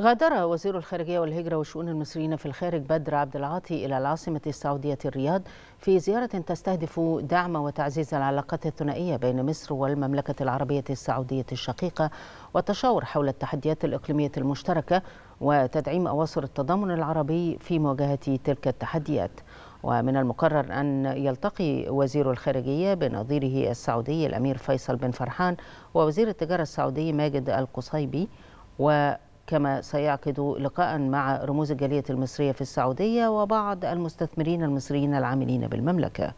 غادر وزير الخارجية والهجرة وشؤون المصريين في الخارج بدر عبد العاطي إلى العاصمة السعودية الرياض في زيارة تستهدف دعم وتعزيز العلاقات الثنائية بين مصر والمملكة العربية السعودية الشقيقة والتشاور حول التحديات الإقليمية المشتركة وتدعيم أواصر التضامن العربي في مواجهة تلك التحديات ومن المقرر أن يلتقي وزير الخارجية بنظيره السعودي الأمير فيصل بن فرحان ووزير التجارة السعودي ماجد القصيبي و كما سيعقد لقاء مع رموز الجالية المصرية في السعودية وبعض المستثمرين المصريين العاملين بالمملكة